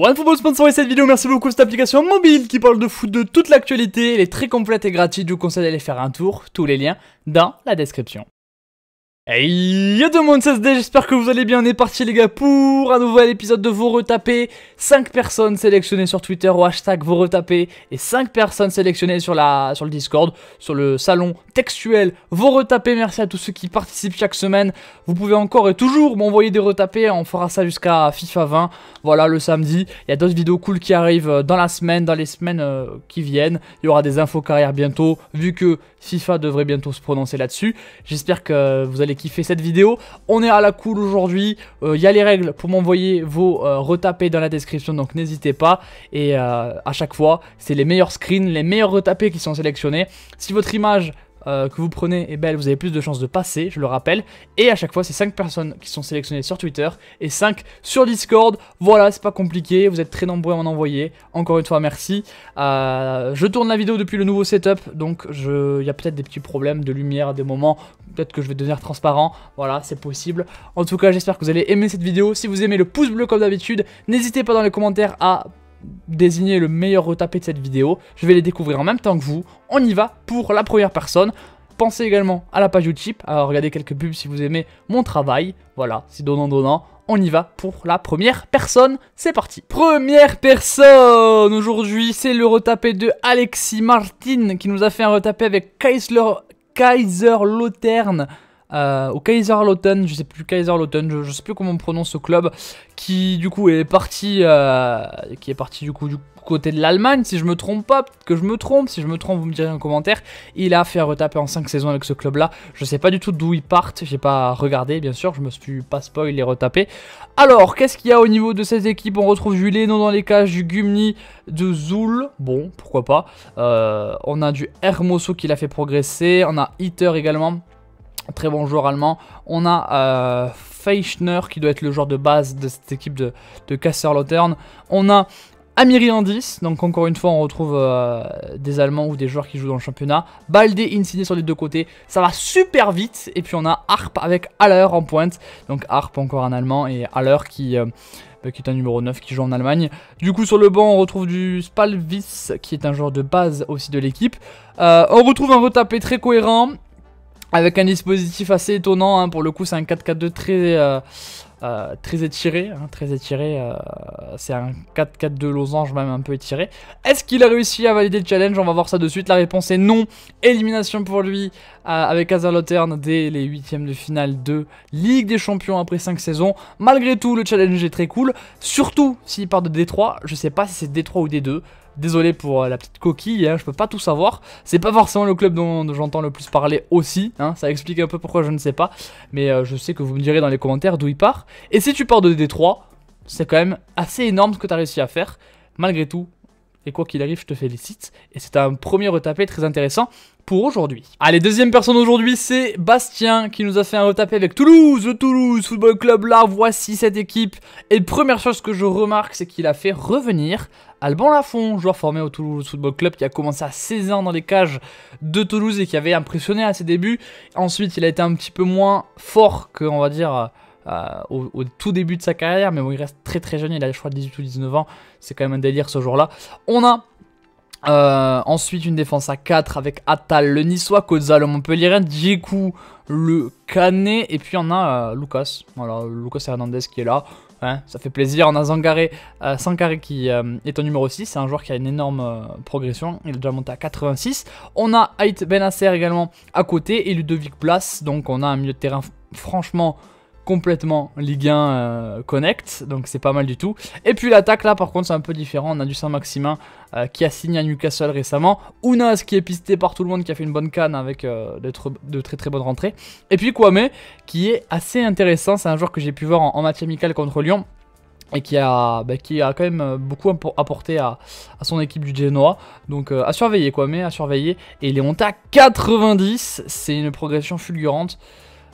OneFootball sponsorise cette vidéo, merci beaucoup cette application mobile qui parle de foot de toute l'actualité, elle est très complète et gratuite, je vous conseille d'aller faire un tour, tous les liens dans la description. Hey yo tout le monde, c'est j'espère que vous allez bien, on est parti les gars pour un nouvel épisode de Vos Retapés 5 personnes sélectionnées sur Twitter au hashtag Vos Retapés et 5 personnes sélectionnées sur, la, sur le Discord, sur le salon textuel Vos Retapés, merci à tous ceux qui participent chaque semaine Vous pouvez encore et toujours m'envoyer des retapés, on fera ça jusqu'à FIFA 20, voilà le samedi Il y a d'autres vidéos cool qui arrivent euh, dans la semaine, dans les semaines euh, qui viennent, il y aura des infos carrière bientôt Vu que FIFA devrait bientôt se prononcer là-dessus. J'espère que vous allez kiffer cette vidéo. On est à la cool aujourd'hui. Il euh, y a les règles pour m'envoyer vos euh, retapés dans la description, donc n'hésitez pas. Et euh, à chaque fois, c'est les meilleurs screens, les meilleurs retapés qui sont sélectionnés. Si votre image euh, que vous prenez est eh belle, vous avez plus de chances de passer, je le rappelle. Et à chaque fois, c'est 5 personnes qui sont sélectionnées sur Twitter et 5 sur Discord. Voilà, c'est pas compliqué, vous êtes très nombreux à m'en envoyer. Encore une fois, merci. Euh, je tourne la vidéo depuis le nouveau setup, donc il y a peut-être des petits problèmes de lumière à des moments. Peut-être que je vais devenir transparent, voilà, c'est possible. En tout cas, j'espère que vous allez aimer cette vidéo. Si vous aimez le pouce bleu comme d'habitude, n'hésitez pas dans les commentaires à désigner le meilleur retapé de cette vidéo. Je vais les découvrir en même temps que vous. On y va pour la première personne. Pensez également à la page YouTube, à regarder quelques pubs si vous aimez mon travail. Voilà, c'est donnant donnant. On y va pour la première personne, c'est parti Première personne Aujourd'hui, c'est le retapé de Alexis Martin qui nous a fait un retapé avec Kaiser, Kaiser Lautern. Euh, au Kaiserloten, je sais plus Kaiserloten, je, sais plus comment on prononce ce club, qui du coup est parti, euh, qui est parti du coup du côté de l'Allemagne, si je me trompe pas, que je me trompe, si je me trompe vous me direz en commentaire, il a fait retaper en 5 saisons avec ce club là, je sais pas du tout d'où ils partent, j'ai pas regardé bien sûr, je me suis pas spoil les retaper. Alors, qu'est-ce qu'il y a au niveau de cette équipe On retrouve du non dans les cages, du Gumni, de Zoul, bon pourquoi pas, euh, on a du Hermoso qui l'a fait progresser, on a Hitter également, Très bon joueur allemand. On a euh, Feichner qui doit être le joueur de base de cette équipe de, de On a Amiri donc encore une fois on retrouve euh, des Allemands ou des joueurs qui jouent dans le championnat. Balde Insigne sur les deux côtés, ça va super vite. Et puis on a Harp avec Haller en pointe, donc Harp encore un Allemand et Haller qui, euh, bah, qui est un numéro 9 qui joue en Allemagne. Du coup sur le banc on retrouve du Spalvis qui est un joueur de base aussi de l'équipe. on retrouve un retapé très cohérent, avec un dispositif assez étonnant. Hein, pour le coup, c'est un 4-4-2 très, euh, euh, très étiré. Hein, très étiré. Euh, c'est un 4-4-2 losange même un peu étiré. Est-ce qu'il a réussi à valider le challenge On va voir ça de suite. La réponse est non. Élimination pour lui avec hazard Hazard-Lotterne dès les huitièmes de finale de Ligue des Champions après 5 saisons. Malgré tout, le challenge est très cool. Surtout s'il part de D3. Je sais pas si c'est D3 ou D2. Désolé pour euh, la petite coquille, hein, je peux pas tout savoir. C'est pas forcément le club dont j'entends le plus parler aussi. Hein. ça explique un peu pourquoi je ne sais pas. Mais euh, je sais que vous me direz dans les commentaires d'où il part. Et si tu pars de Détroit, c'est quand même assez énorme ce que tu as réussi à faire. Malgré tout, et quoi qu'il arrive, je te félicite. Et c'est un premier retapé très intéressant pour aujourd'hui. Allez, deuxième personne aujourd'hui, c'est Bastien qui nous a fait un retapé avec Toulouse, le Toulouse Football Club. Là, voici cette équipe. Et première chose que je remarque, c'est qu'il a fait revenir Alban Lafont, joueur formé au Toulouse Football Club qui a commencé à 16 ans dans les cages de Toulouse et qui avait impressionné à ses débuts. Ensuite, il a été un petit peu moins fort que, on va dire, euh, euh, au, tout début de sa carrière, mais bon, il reste très très jeune, il a je crois 18 ou 19 ans, c'est quand même un délire ce jour-là. On a euh, ensuite, une défense à 4 avec Atal, le Niçois, Koza, le Montpellierin, Djekou, le Canet. Et puis, on a euh, Lucas. Voilà, Lucas Hernandez qui est là. Hein, ça fait plaisir. On a Zangaré, euh, qui euh, est au numéro 6. C'est un joueur qui a une énorme progression. Il est déjà monté à 86. On a Ait Benasser également à côté et Ludovic Place. Donc, on a un milieu de terrain franchement complètement Ligue 1 euh, Connect, donc c'est pas mal du tout. Et puis l'attaque là par contre c'est un peu différent, on a du Saint-Maximin euh, qui a signé à Newcastle récemment, Ounas qui est pisté par tout le monde, qui a fait une bonne canne avec euh, de, très très bonnes rentrées, et puis Kwame qui est assez intéressant, c'est un joueur que j'ai pu voir en, match amical contre Lyon, et qui a, bah, qui a quand même beaucoup apporté à, son équipe du Genoa. Donc à surveiller Kwame à surveiller. Et Léonta 90, c'est une progression fulgurante.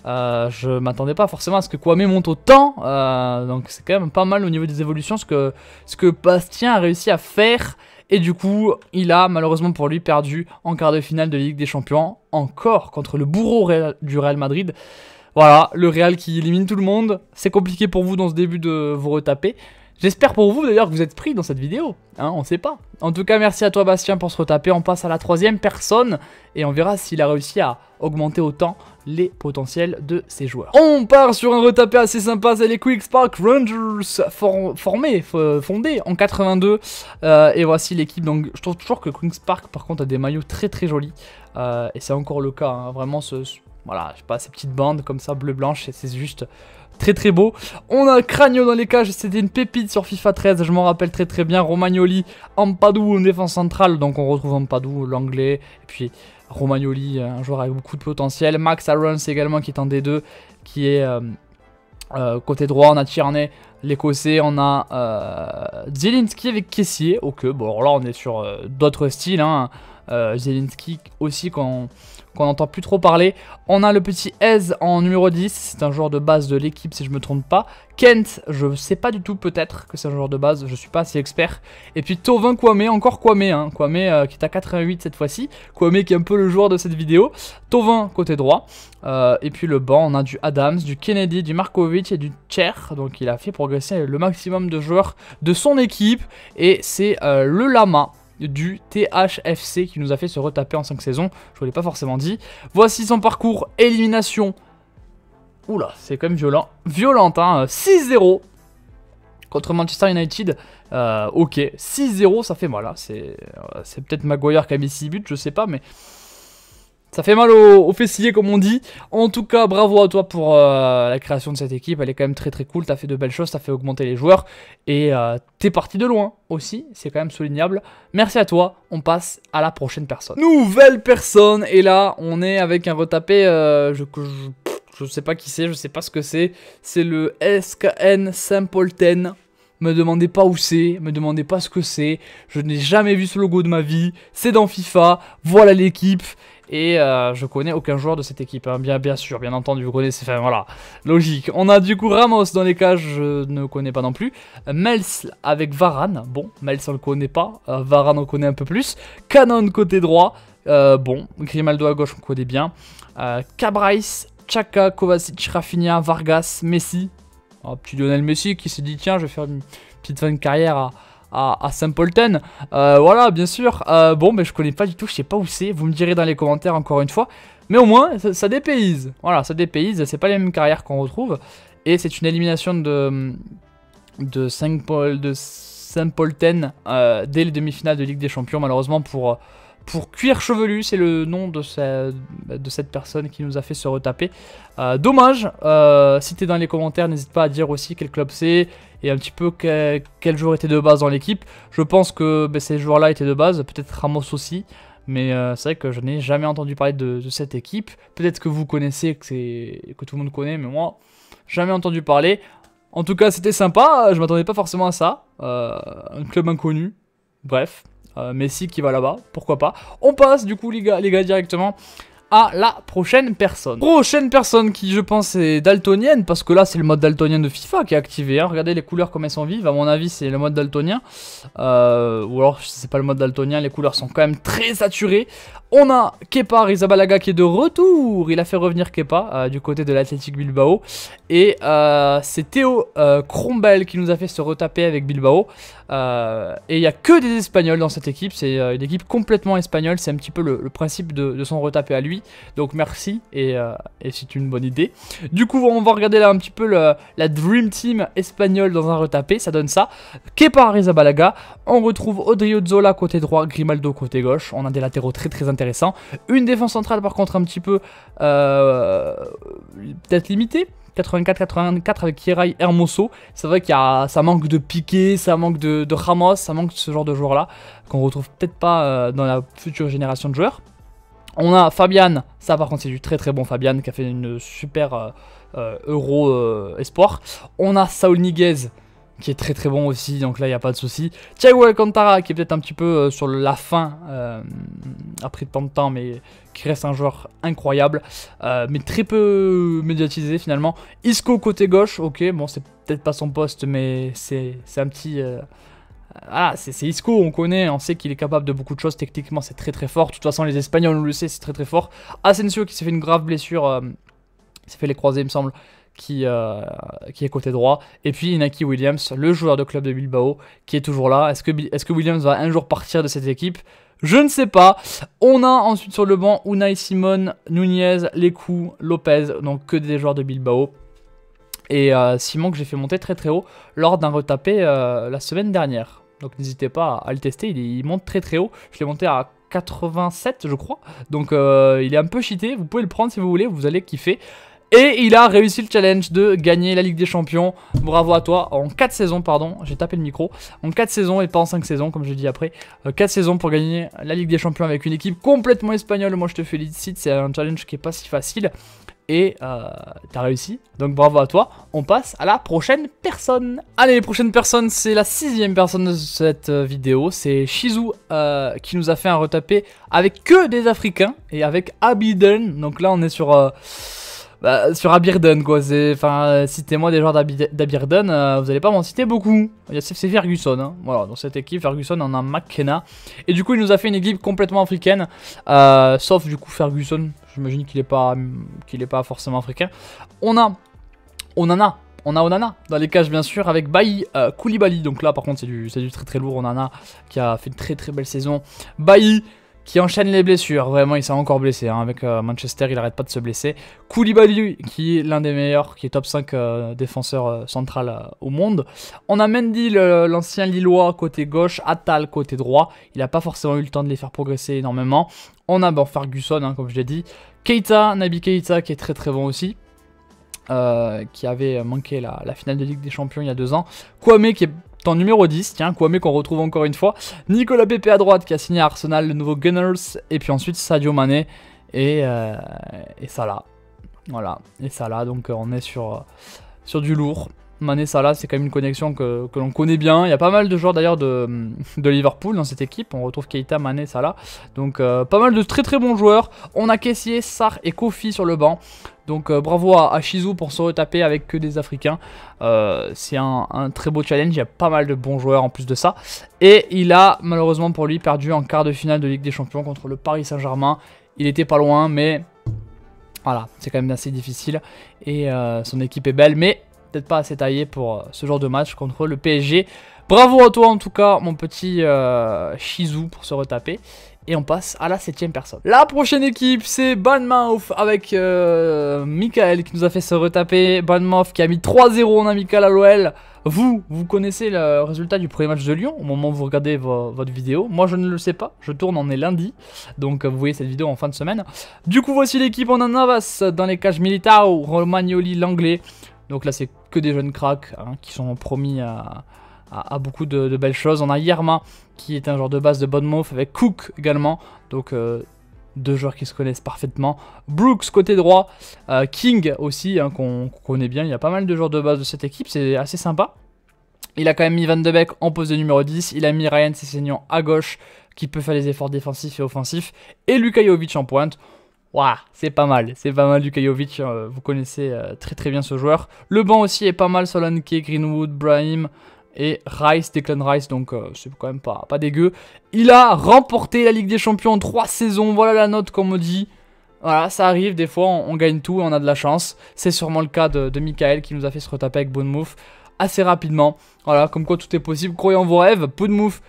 Euh, je m'attendais pas forcément à ce que Kwame monte autant, euh, donc c'est quand même pas mal au niveau des évolutions ce que, ce que Bastien a réussi à faire. Et du coup, il a malheureusement pour lui perdu en quart de finale de Ligue des Champions, encore contre le bourreau du Real Madrid. Voilà, le Real qui élimine tout le monde. C'est compliqué pour vous dans ce début de vous retaper. J'espère pour vous d'ailleurs que vous êtes pris dans cette vidéo, hein, on sait pas. En tout cas, merci à toi Bastien pour ce retaper, on passe à la troisième personne et on verra s'il a réussi à augmenter autant les potentiels de ses joueurs. On part sur un retapé assez sympa, c'est les Quick Spark Rangers formés, fondés en 82. Euh, et voici l'équipe, donc je trouve toujours que Quick Spark par contre a des maillots très très jolis. Euh, et c'est encore le cas, hein, vraiment ce, voilà, je sais pas, ces petites bandes comme ça, bleu-blanche, c'est juste très très beau. On a Cragno dans les cages, c'était une pépite sur FIFA 13, je m'en rappelle très très bien. Romagnoli, Ampadou en défense centrale, donc on retrouve Ampadou, l'anglais, et puis Romagnoli, un joueur avec beaucoup de potentiel. Max Arons également qui est en D2, qui est euh, euh, côté droit, on a Tierney, l'écossais, on a euh, Zielinski avec Kessier, ok, bon là on est sur euh, d'autres styles, hein. Zielinski aussi quand qu'on n'entend plus trop parler. On a le petit Ez en numéro 10, c'est un joueur de base de l'équipe si je me trompe pas. Kent, je sais pas du tout peut-être que c'est un joueur de base, je suis pas assez expert. Et puis Tovin Kwame, encore Kwame, hein. Kwame euh, qui est à 88 cette fois-ci, Kwame qui est un peu le joueur de cette vidéo. Tovin côté droit, euh, et puis le banc, on a du Adams, du Kennedy, du Markovic et du Cher, donc il a fait progresser le maximum de joueurs de son équipe, et c'est euh, le Lama du THFC qui nous a fait se retaper en 5 saisons. Je vous l'ai pas forcément dit. Voici son parcours élimination. Oula, c'est quand même violent. Violente, hein. 6-0 contre Manchester United. Euh, ok, 6-0, ça fait mal. Hein. Euh, c'est peut-être Maguire qui a mis 6 buts, je sais pas, mais ça fait mal au, fessier comme on dit. En tout cas, bravo à toi pour euh, la création de cette équipe. Elle est quand même très très cool. T'as fait de belles choses, t'as fait augmenter les joueurs. Et euh, t'es parti de loin aussi, c'est quand même soulignable. Merci à toi, on passe à la prochaine personne. Nouvelle personne, et là on est avec un retapé, euh, je, je, sais pas qui c'est, je sais pas ce que c'est. C'est le SKN Simpleton. Me demandez pas où c'est, me demandez pas ce que c'est. Je n'ai jamais vu ce logo de ma vie. C'est dans FIFA, voilà l'équipe. Et euh, je connais aucun joueur de cette équipe, hein. bien, bien sûr, bien entendu, vous connaissez, enfin voilà, logique. On a du coup Ramos dans les cages, je ne connais pas non plus. Mels avec Varane, bon, Mels on le connaît pas, euh, Varane on connaît un peu plus. Canon côté droit, euh, bon, Grimaldo à gauche on connaît bien. Cabrais, Chaka, Kovacic, Rafinha, Vargas, Messi. petit Lionel Messi qui s'est dit tiens je vais faire une petite fin de carrière à à, à Simpleton. Euh, voilà, bien sûr. Euh, bon, mais je connais pas du tout, je sais pas où c'est. Vous me direz dans les commentaires encore une fois. Mais au moins, ça, dépayse. Voilà, ça dépayse. C'est pas les mêmes carrières qu'on retrouve. Et c'est une élimination de, de, 5, de euh, dès les demi-finales de Ligue des Champions, malheureusement pour pour Cuir Chevelu, c'est le nom de, cette personne qui nous a fait se retaper. Euh, dommage, euh, si t'es dans les commentaires, n'hésite pas à dire aussi quel club c'est et un petit peu quel joueur était de base dans l'équipe. Je pense que ben, ces joueurs-là étaient de base, peut-être Ramos aussi, mais euh, c'est vrai que je n'ai jamais entendu parler de, cette équipe. Peut-être que vous connaissez, que, que tout le monde connaît, mais moi, jamais entendu parler. En tout cas, c'était sympa, je m'attendais pas forcément à ça. Euh, un club inconnu, bref. Euh, Messi qui va là-bas, pourquoi pas. On passe du coup les gars, les gars directement à la prochaine personne. Prochaine personne qui, je pense, est daltonienne, parce que là, c'est le mode daltonien de FIFA qui est activé. Hein. Regardez les couleurs comme elles sont vives. À mon avis, c'est le mode daltonien. Euh, ou alors, c'est pas le mode daltonien, les couleurs sont quand même très saturées. On a Kepa Rizabalaga qui est de retour. Il a fait revenir Kepa euh, du côté de l'Athletic Bilbao. Et c'est Théo Crombel qui nous a fait se retaper avec Bilbao. Euh, et il n'y a que des Espagnols dans cette équipe, c'est euh, une équipe complètement espagnole, c'est un petit peu le, principe de, son retapé à lui. Donc merci, euh, et, c'est une bonne idée. Du coup, on va regarder là un petit peu la Dream Team espagnole dans un retapé, ça donne ça. Kepa Arrizabalaga, on retrouve Odrio Zola côté droit, Grimaldo côté gauche, on a des latéraux très très intéressants. Une défense centrale par contre un petit peu peut-être limitée, 84-84 avec Kirai Hermoso. C'est vrai qu'il y a, ça manque de Piqué, ça manque de, Ramos, ça manque de ce genre de joueurs-là qu'on retrouve peut-être pas euh, dans la future génération de joueurs. On a Fabian, ça par contre c'est du très très bon Fabian qui a fait une super euh, euh, Euro espoir. On a Saul Niguez qui est très très bon aussi, donc là il n'y a pas de souci. Thiago Alcantara qui est peut-être un petit peu euh, sur la fin, euh, après tant de temps, mais qui reste un joueur incroyable, euh, mais très peu médiatisé finalement. Isco côté gauche, ok, bon c'est peut-être pas son poste, mais c'est un petit... Ah, c'est Isco, on connaît, on sait qu'il est capable de beaucoup de choses, techniquement c'est très très fort. De toute façon les Espagnols, on le sait, c'est très très fort. Asensio qui s'est fait une grave blessure, s'est fait les croisés il me semble, qui, euh, qui est côté droit. Et puis Inaki Williams, le joueur de club de Bilbao, qui est toujours là. Est-ce que, est que, Williams va un jour partir de cette équipe Je ne sais pas. On a ensuite sur le banc Unai Simon, Nunez, Lekou, Lopez, donc que des joueurs de Bilbao. Et euh, Simon que j'ai fait monter très très haut lors d'un retapé euh, la semaine dernière. Donc n'hésitez pas à le tester, il, il monte très très haut. Je l'ai monté à 87 je crois. Donc il est un peu cheaté, vous pouvez le prendre si vous voulez, vous allez kiffer. Et il a réussi le challenge de gagner la Ligue des Champions. Bravo à toi. En 4 saisons, pardon, j'ai tapé le micro. En 4 saisons et pas en 5 saisons, comme je dis après. 4 euh, saisons pour gagner la Ligue des Champions avec une équipe complètement espagnole. Moi, je te félicite. C'est un challenge qui est pas si facile. Et euh, t'as réussi, donc bravo à toi. On passe à la prochaine personne. Allez, prochaine personne, c'est la sixième personne de cette euh, vidéo. C'est Shizu qui nous a fait un retapé avec que des Africains et avec Abidon. Donc là, on est sur... Bah, sur Abirden, quoi. Enfin, citez-moi des joueurs d'Abirden, euh, vous allez pas m'en citer beaucoup. Il y a Ferguson, hein. voilà, dans cette équipe, Ferguson en a McKenna. Et du coup, il nous a fait une équipe complètement africaine, euh, sauf du coup Ferguson, j'imagine qu'il est pas, qu'il est pas forcément africain. On a Onana, on a Onana dans les cages bien sûr avec Bailly, euh, Koulibaly, donc là par contre c'est du, du très très lourd Onana qui a fait une très très belle saison. Bailly, qui enchaîne les blessures. Vraiment, il s'est encore blessé. Hein. Avec euh, Manchester, il n'arrête pas de se blesser. Koulibaly, qui est l'un des meilleurs, qui est top 5 euh, défenseur euh, central au monde. On a Mendy, l'ancien Lillois, côté gauche. Atal, côté droit. Il n'a pas forcément eu le temps de les faire progresser énormément. On a Ferguson, hein, comme je l'ai dit. Keita, Nabi Keita, qui est très très bon aussi. qui avait manqué la, la, finale de Ligue des Champions il y a deux ans. Kwame, qui est en numéro 10, tiens, Kwame qu'on retrouve encore une fois. Nicolas Pepe à droite qui a signé à Arsenal, le nouveau Gunners. Et puis ensuite Sadio Mane euh, et, Salah. Voilà, et Salah. Donc euh, on est sur, euh, sur du lourd. Mané Salah, c'est quand même une connexion que, l'on connaît bien. Il y a pas mal de joueurs d'ailleurs de, Liverpool dans cette équipe. On retrouve Keita, Mané, Salah. Donc euh, pas mal de très très bons joueurs. On a Kessier, Sar et Kofi sur le banc. Donc euh, bravo à, Shizu pour se retaper avec que des Africains. Euh, c'est un, très beau challenge, il y a pas mal de bons joueurs en plus de ça. Et il a malheureusement pour lui perdu en quart de finale de Ligue des Champions contre le Paris Saint-Germain. Il était pas loin mais voilà, c'est quand même assez difficile. Et son équipe est belle mais peut-être pas assez taillé pour euh, ce genre de match contre le PSG. Bravo à toi en tout cas, mon petit euh, Shizu pour se retaper. Et on passe à la septième personne. La prochaine équipe, c'est Banmouth avec euh, Michael qui nous a fait se retaper. Banmouth qui a mis 3-0 en amical à l'OL. Vous, vous connaissez le résultat du premier match de Lyon au moment où vous regardez votre vidéo. Moi, je ne le sais pas. Je tourne, en est lundi. Donc, vous voyez cette vidéo en fin de semaine. Du coup, voici l'équipe on en Navas dans les cages militaires. Romagnoli, l'anglais. Donc là, c'est que des jeunes cracks hein, qui sont promis à, beaucoup de, belles choses. On a Yerma qui est un joueur de base de Bonne move avec Cook également. Donc euh, deux joueurs qui se connaissent parfaitement. Brooks côté droit, euh, King aussi hein, qu'on connaît bien. Il y a pas mal de joueurs de base de cette équipe, c'est assez sympa. Il a quand même mis Van de Beek en pose de numéro 10. Il a mis Ryan Sessegnon à gauche qui peut faire les efforts défensifs et offensifs. Et Luka Jovic en pointe. Waouh, c'est pas mal, c'est pas mal du euh, vous connaissez euh, très très bien ce joueur. Le banc aussi est pas mal, Solanke, Greenwood, Brahim et Rice, Declan Rice, donc euh, c'est quand même pas, pas dégueu. Il a remporté la Ligue des Champions en 3 saisons, voilà la note qu'on me dit. Voilà, ça arrive, des fois on, gagne tout et on a de la chance. C'est sûrement le cas de, Michael qui nous a fait se retaper avec Bournemouth assez rapidement. Voilà, comme quoi tout est possible, croyons en vos rêves, Bournemouth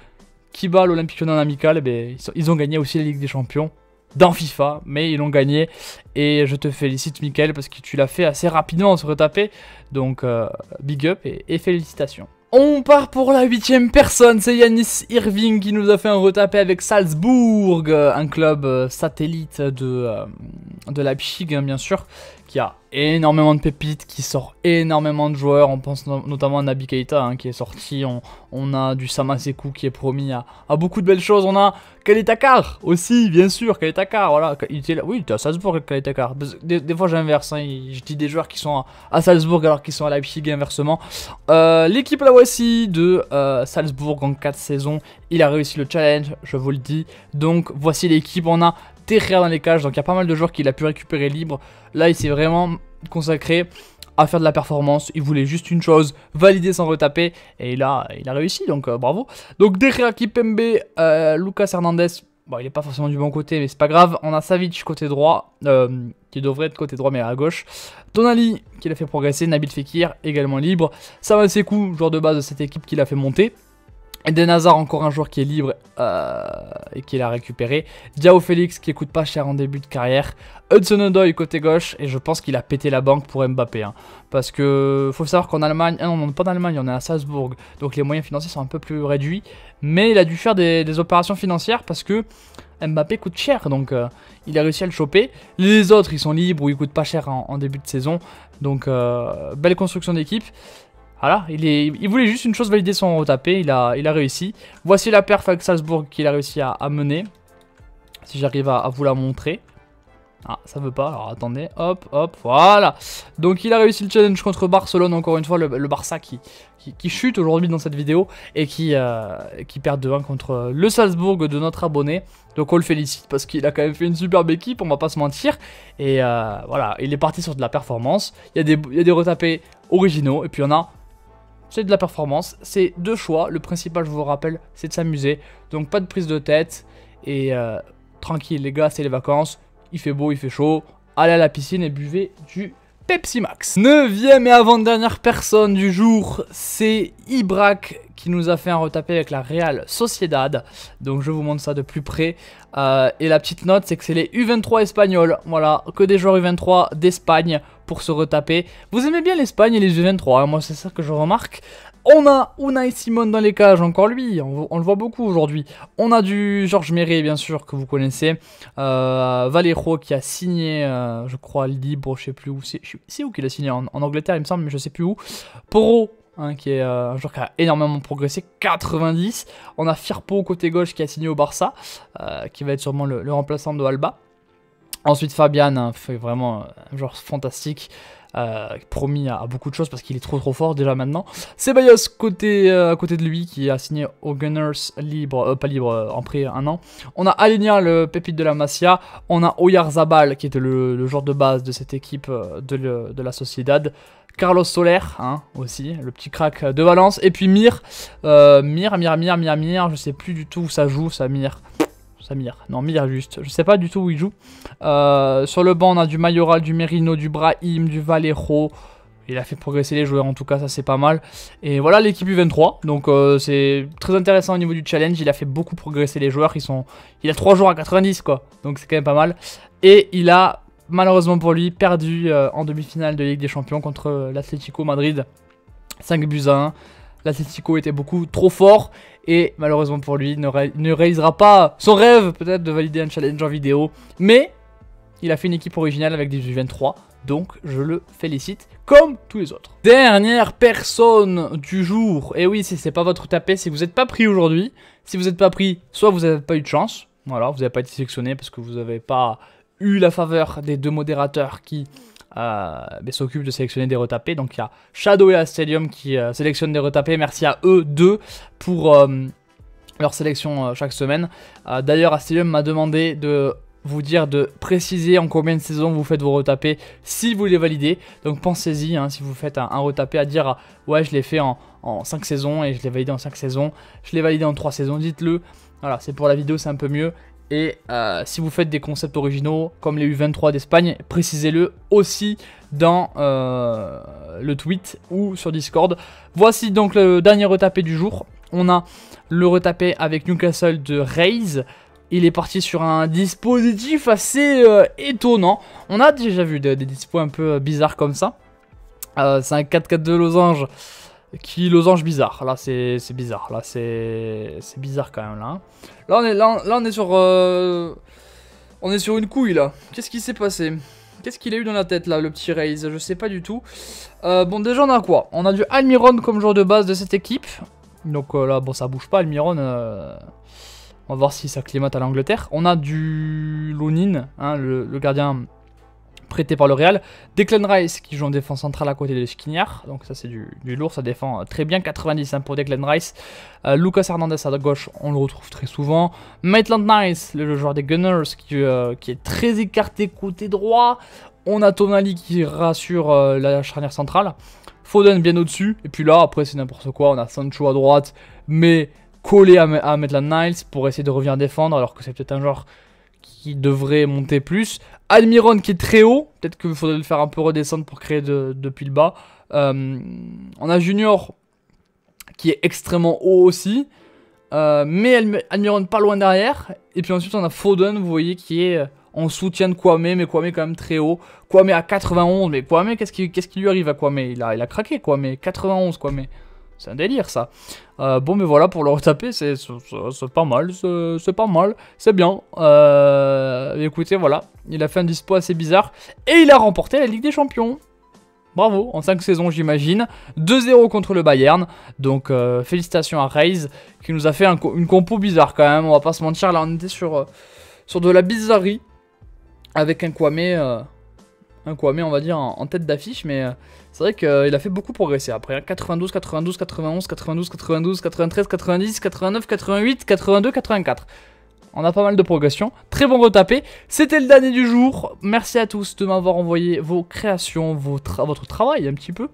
qui bat l'Olympique Lyonnais amical, et eh ben, ils ont gagné aussi la Ligue des Champions dans FIFA, mais ils l'ont gagné. Et je te félicite, Mickael, parce que tu l'as fait assez rapidement en se retaper. Donc, euh, big up et, félicitations. On part pour la huitième personne, c'est Yanis Irving qui nous a fait un retapé avec Salzbourg, euh, un club euh, satellite de, de Leipzig hein, bien sûr, il y a énormément de pépites, qui sortent, énormément de joueurs. On pense notamment à Nabi Keita hein, qui est sorti. On, a du Samaseku qui est promis à, beaucoup de belles choses. On a Kalitakar aussi, bien sûr. Kalitakar, voilà. Oui, il était à Salzbourg, Kalitakar. Des, fois, j'inverse. Hein, je dis des joueurs qui sont à, Salzbourg alors qu'ils sont à Leipzig et inversement. Euh, l'équipe la voici de euh, Salzbourg en 4 saisons. Il a réussi le challenge, je vous le dis. Donc, voici l'équipe. On a derrière dans les cages. Donc il y a pas mal de joueurs qu'il a pu récupérer libre. Là, il s'est vraiment consacré à faire de la performance. Il voulait juste une chose, valider sans retaper. Et là, il a réussi, donc euh, bravo. Donc derrière Kipembe, euh, Lucas Hernandez. Bon, il est pas forcément du bon côté, mais c'est pas grave. On a Savic côté droit, euh, qui devrait être côté droit, mais à gauche. Tonali, qui l'a fait progresser. Nabil Fekir, également libre. Saman Sekou, joueur de base de cette équipe, qui l'a fait monter. Eden Hazard, encore un joueur qui est libre euh, et qui l'a récupéré. Diao Félix, qui coûte pas cher en début de carrière. Hudson Odoi, côté gauche. Et je pense qu'il a pété la banque pour Mbappé. Hein. parce que faut savoir qu'en Allemagne, ah non, non, pas en Allemagne, on est à Salzbourg. Donc les moyens financiers sont un peu plus réduits. Mais il a dû faire des, opérations financières parce que Mbappé coûte cher. Donc euh, il a réussi à le choper. Les autres, ils sont libres ou ils coûtent pas cher en, début de saison. Donc euh, belle construction d'équipe. Voilà, il, voulait juste une chose valider son retapé, il a, réussi. Voici la perf avec Salzbourg qu'il a réussi à, mener. Si j'arrive à, vous la montrer. Ah, ça veut pas, alors attendez, hop, hop, voilà. Donc il a réussi le challenge contre Barcelone, encore une fois, le, Barça qui, qui, chute aujourd'hui dans cette vidéo et qui, euh, qui perd 2-1 contre le Salzbourg de notre abonné. Donc on le félicite parce qu'il a quand même fait une superbe équipe, on va pas se mentir. Et euh, voilà, il est parti sur de la performance. Il y, a des, il y a des retapés originaux et puis il y en a c'est de la performance, c'est deux choix. Le principal, je vous rappelle, c'est de s'amuser. Donc pas de prise de tête. Et euh, tranquille les gars, c'est les vacances. Il fait beau, il fait chaud. Allez à la piscine et buvez du Pepsi Max. Neuvième et avant-dernière personne du jour, c'est Ibrak qui nous a fait un retapé avec la Real Sociedad. Donc je vous montre ça de plus près. Euh, et la petite note, c'est que c'est les U23 espagnols. Voilà, que des joueurs U23 d'Espagne pour se retaper. Vous aimez bien l'Espagne et les U23, hein, moi c'est ça que je remarque. On a Unai Simon dans les cages, encore lui, on, le voit beaucoup aujourd'hui. On a du Georges Meret, bien sûr, que vous connaissez. Euh, Valero qui a signé, euh, je crois, libre, je sais plus où. C'est où qu'il a signé en, Angleterre, il me semble, mais je sais plus où. Poro, hein, qui est euh, un joueur qui a énormément progressé, 90. On a Firpo côté gauche qui a signé au Barça, euh, qui va être sûrement le remplaçant de Alba. Ensuite, Fabian hein, fait vraiment un euh, genre fantastique. Euh, promis à, beaucoup de choses parce qu'il est trop trop fort déjà maintenant. Bayos côté, euh, à côté de lui qui a signé aux Gunners libre, pas libre, en prix un an. On a Alenia, le pépite de la Masia. On a Oyarzabal qui était le, le joueur de base de cette équipe de, la Sociedad. Carlos Soler, hein, aussi, le petit crack de Valence. Et puis Mir, Mir, Mir, Mir, Mir, Mir, je sais plus du tout où ça joue, ça Mir. Samir. Non, Mir juste. Je sais pas du tout où il joue. Euh, sur le banc, on a du Mayoral, du Merino, du Brahim, du Valero. Il a fait progresser les joueurs, en tout cas, ça c'est pas mal. Et voilà l'équipe U23. Donc euh, c'est très intéressant au niveau du challenge. Il a fait beaucoup progresser les joueurs. Ils sont... Il a 3 joueurs à 90, quoi. Donc c'est quand même pas mal. Et il a, malheureusement pour lui, perdu euh, en demi-finale de Ligue des Champions contre l'Atlético Madrid. 5 buts à 1 l'Atletico était beaucoup trop fort et malheureusement pour lui, il ne, réalisera pas son rêve peut-être de valider un challenge en vidéo. Mais il a fait une équipe originale avec des 23 donc je le félicite comme tous les autres. Dernière personne du jour, et eh oui, si c'est pas votre tapé, si vous n'êtes pas pris aujourd'hui. Si vous n'êtes pas pris, soit vous n'avez pas eu de chance, voilà, vous n'avez pas été sélectionné parce que vous n'avez pas eu la faveur des deux modérateurs qui ah, s'occupe de sélectionner des retapés. Donc il y a Shadow et Astelium qui euh, sélectionnent des retapés. Merci à eux deux pour euh, leur sélection euh, chaque semaine. D'ailleurs, Astelium m'a demandé de vous dire de préciser en combien de saisons vous faites vos retapés si vous les validez. Donc pensez-y, hein, si vous faites un, retapé à dire ouais je l'ai fait en, en, 5 saisons et je l'ai validé en 5 saisons, je l'ai validé en 3 saisons, dites-le. Voilà, c'est pour la vidéo, c'est un peu mieux. Et euh, si vous faites des concepts originaux comme les U23 d'Espagne, précisez-le aussi dans euh, le tweet ou sur Discord. Voici donc le dernier retapé du jour. On a le retapé avec Newcastle de Raze. Il est parti sur un dispositif assez euh, étonnant. On a déjà vu des, des dispos un peu bizarres comme ça. C'est un 4-4 de losange qui losange bizarre. Là, c'est bizarre. Là, c'est bizarre quand même. Là, hein. là, on, est, là, on est sur... Euh, on est sur une couille, là. Qu'est-ce qui s'est passé Qu'est-ce qu'il a eu dans la tête, là, le petit Raze Je sais pas du tout. Euh, bon, déjà, on a quoi On a du Almiron comme joueur de base de cette équipe. Donc euh, là, bon, ça bouge pas, Almiron... On va voir si ça climate à l'Angleterre. On a du Lonin, hein, le gardien prêté par le Real. Declan Rice qui joue en défense centrale à côté de Skinner. Donc ça c'est du, lourd, ça défend euh, très bien. 90 pour Declan Rice. Euh, Lucas Hernandez à gauche, on le retrouve très souvent. Maitland niles le, joueur des Gunners qui, euh, qui est très écarté côté droit. On a Tonali qui rassure la charnière centrale. Foden bien au-dessus. Et puis là, après, c'est n'importe quoi. On a Sancho à droite, mais collé à, à Maitland Niles pour essayer de revenir défendre, alors que c'est peut-être un joueur qui devrait monter plus. Almiron qui est très haut, peut-être qu'il faudrait le faire un peu redescendre pour créer de, depuis le bas. Euh, on a Junior qui est extrêmement haut aussi, euh, mais Admiron pas loin derrière. Et puis ensuite on a Foden, vous voyez, qui est euh, en soutien de Kwame, mais Kwame quand même très haut. Kwame à 91, mais Kwame, qu'est-ce qui, qui, lui arrive à Kwame il a, il a craqué Kwame, 91 Kwame. C'est un délire ça. Euh, bon mais voilà pour le retaper c'est pas mal, c'est pas mal, c'est bien. Euh, écoutez voilà, il a fait un dispo assez bizarre et il a remporté la Ligue des Champions. Bravo, en 5 saisons j'imagine. 2-0 contre le Bayern. Donc euh, félicitations à Reyes qui nous a fait une compo bizarre quand même. On va pas se mentir, là on était sur de la bizarrerie. Avec un Kwame Hein, quoi mais on va dire, en, tête d'affiche, mais euh, c'est vrai qu'il euh, a fait beaucoup progresser après. 92, 92, 91, 92, 92, 93, 90, 89, 88, 82, 84. On a pas mal de progression. Très bon retapé. C'était le dernier du jour. Merci à tous de m'avoir envoyé vos créations, votre travail un petit peu.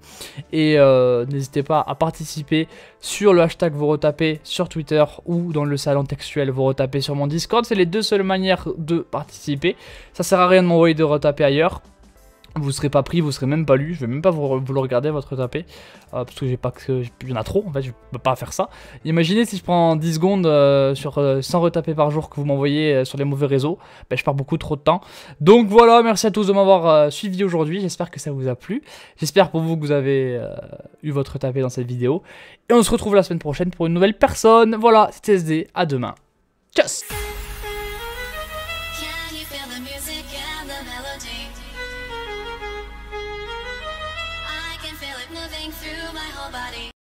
Et euh, n'hésitez pas à participer sur le hashtag vous retapez sur Twitter ou dans le salon textuel vous retapez sur mon Discord. C'est les deux seules manières de participer. Ça sert à rien de m'envoyer de retaper ailleurs vous serez pas pris, vous serez même pas lu, je vais même pas vous, le regarder votre tapé, euh, parce que j'ai pas que y en a trop en fait, je peux pas faire ça. Imaginez si je prends 10 secondes euh, sur 100 euh, retapés par jour que vous m'envoyez sur les mauvais réseaux, ben, je pars beaucoup trop de temps. Donc voilà, merci à tous de m'avoir suivi aujourd'hui, j'espère que ça vous a plu, j'espère pour vous que vous avez eu votre tapé dans cette vidéo, et on se retrouve la semaine prochaine pour une nouvelle personne. Voilà, c'était SD, à demain. Tchuss